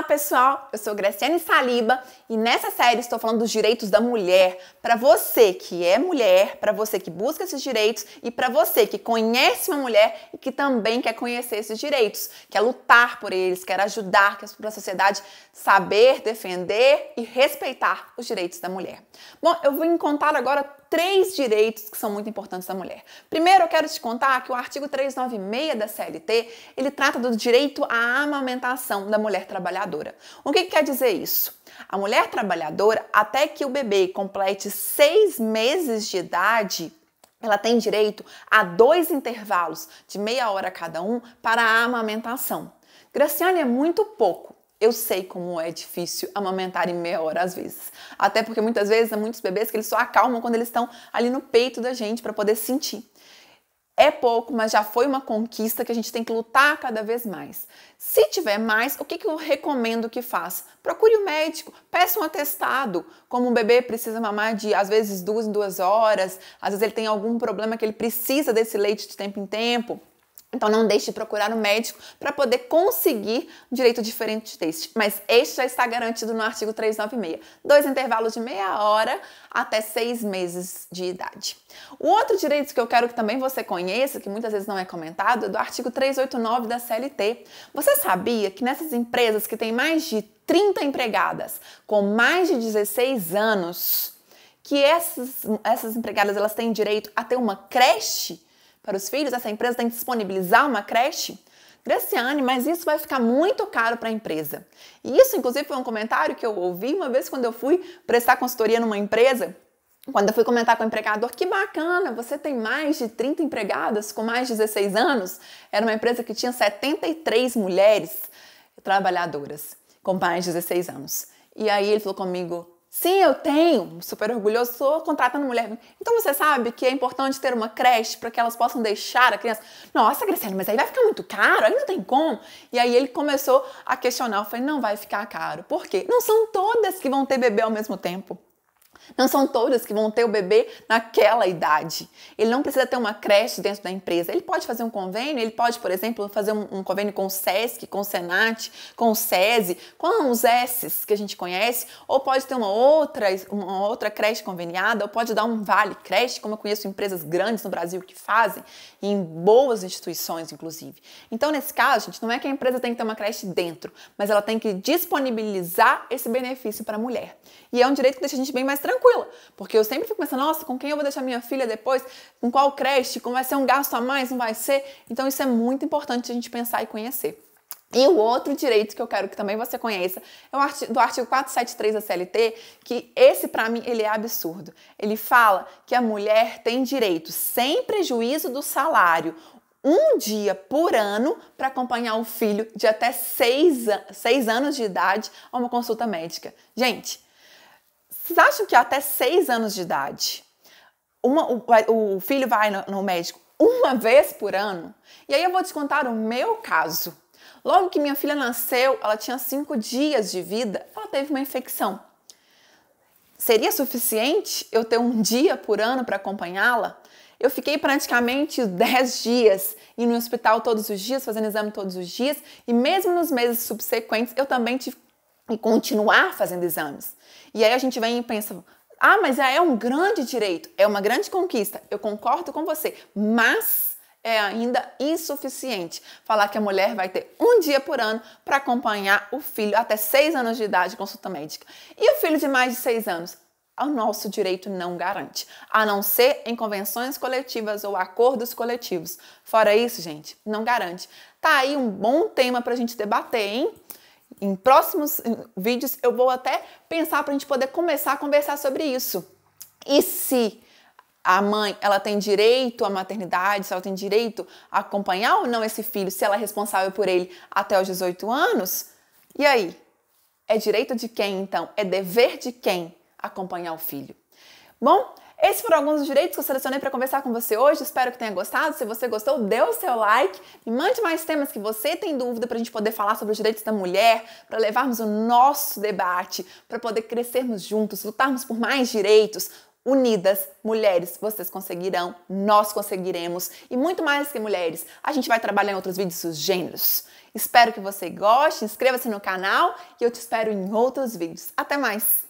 Olá pessoal, eu sou Graciane Saliba e nessa série estou falando dos direitos da mulher. Para você que é mulher, para você que busca esses direitos e para você que conhece uma mulher e que também quer conhecer esses direitos, quer lutar por eles, quer ajudar para a sociedade saber, defender e respeitar os direitos da mulher. Bom, eu vou contar agora três direitos que são muito importantes da mulher. Primeiro, eu quero te contar que o artigo 396 da CLT ele trata do direito à amamentação da mulher trabalhadora trabalhadora. O que, que quer dizer isso? A mulher trabalhadora, até que o bebê complete seis meses de idade, ela tem direito a dois intervalos de meia hora cada um para a amamentação. Graciane é muito pouco. Eu sei como é difícil amamentar em meia hora às vezes. Até porque muitas vezes há muitos bebês que eles só acalmam quando eles estão ali no peito da gente para poder sentir é pouco, mas já foi uma conquista que a gente tem que lutar cada vez mais. Se tiver mais, o que, eu recomendo que faça? Procure o um médico, peça um atestado. Como um bebê precisa mamar de, às vezes, duas em duas horas, às vezes ele tem algum problema que ele precisa desse leite de tempo em tempo. Então não deixe de procurar um médico para poder conseguir um direito diferente deste. Mas este já está garantido no artigo 396. Dois intervalos de meia hora até seis meses de idade. O outro direito que eu quero que também você conheça, que muitas vezes não é comentado, é do artigo 389 da CLT. Você sabia que nessas empresas que têm mais de 30 empregadas com mais de 16 anos, que essas, essas empregadas elas têm direito a ter uma creche? para os filhos, essa empresa tem que disponibilizar uma creche? Graciane, mas isso vai ficar muito caro para a empresa. E isso, inclusive, foi um comentário que eu ouvi uma vez quando eu fui prestar consultoria numa empresa. Quando eu fui comentar com o empregador, que bacana, você tem mais de 30 empregadas com mais de 16 anos. Era uma empresa que tinha 73 mulheres trabalhadoras com mais de 16 anos. E aí ele falou comigo, Sim, eu tenho, super orgulhoso, sou contratando mulher. Então você sabe que é importante ter uma creche para que elas possam deixar a criança. Nossa, Graciane, mas aí vai ficar muito caro, aí não tem como. E aí ele começou a questionar. Eu falei, não vai ficar caro. Por quê? Não são todas que vão ter bebê ao mesmo tempo. Não são todas que vão ter o bebê naquela idade. Ele não precisa ter uma creche dentro da empresa. Ele pode fazer um convênio, ele pode, por exemplo, fazer um, um convênio com o SESC, com o SENAT, com o SESI, com os S's que a gente conhece, ou pode ter uma outra, uma outra creche conveniada, ou pode dar um vale creche, como eu conheço empresas grandes no Brasil que fazem, em boas instituições, inclusive. Então, nesse caso, gente, não é que a empresa tem que ter uma creche dentro, mas ela tem que disponibilizar esse benefício para a mulher. E é um direito que deixa a gente bem mais tranquilo tranquila. Porque eu sempre fico pensando, nossa, com quem eu vou deixar minha filha depois? Com qual creche? Como vai ser um gasto a mais? Não vai ser? Então isso é muito importante a gente pensar e conhecer. E o outro direito que eu quero que também você conheça é o artigo, do artigo 473 da CLT, que esse para mim ele é absurdo. Ele fala que a mulher tem direito, sem prejuízo do salário, um dia por ano para acompanhar o filho de até seis, seis anos de idade a uma consulta médica. Gente, vocês acham que até seis anos de idade uma, o, o, filho vai no, no médico uma vez por ano? E aí eu vou te contar o meu caso. Logo que minha filha nasceu, ela tinha cinco dias de vida, ela teve uma infecção. Seria suficiente eu ter um dia por ano para acompanhá-la? Eu fiquei praticamente 10 dias indo no hospital todos os dias, fazendo exame todos os dias, e mesmo nos meses subsequentes eu também tive e continuar fazendo exames. E aí a gente vem e pensa, ah, mas é, é um grande direito, é uma grande conquista. Eu concordo com você, mas é ainda insuficiente falar que a mulher vai ter um dia por ano para acompanhar o filho até seis anos de idade consulta médica. E o filho de mais de seis anos? O nosso direito não garante, a não ser em convenções coletivas ou acordos coletivos. Fora isso, gente, não garante. Tá aí um bom tema para a gente debater, hein? Em próximos vídeos eu vou até pensar para a gente poder começar a conversar sobre isso. E se a mãe ela tem direito à maternidade, se ela tem direito a acompanhar ou não esse filho, se ela é responsável por ele até os 18 anos, e aí? É direito de quem então? É dever de quem acompanhar o filho? Bom, esses foram alguns dos direitos que eu selecionei para conversar com você hoje. Espero que tenha gostado. Se você gostou, dê o seu like. Me mande mais temas que você tem dúvida para a gente poder falar sobre os direitos da mulher, para levarmos o nosso debate, para poder crescermos juntos, lutarmos por mais direitos. Unidas, mulheres, vocês conseguirão, nós conseguiremos. E muito mais que mulheres, a gente vai trabalhar em outros vídeos dos gêneros. Espero que você goste, inscreva-se no canal e eu te espero em outros vídeos. Até mais!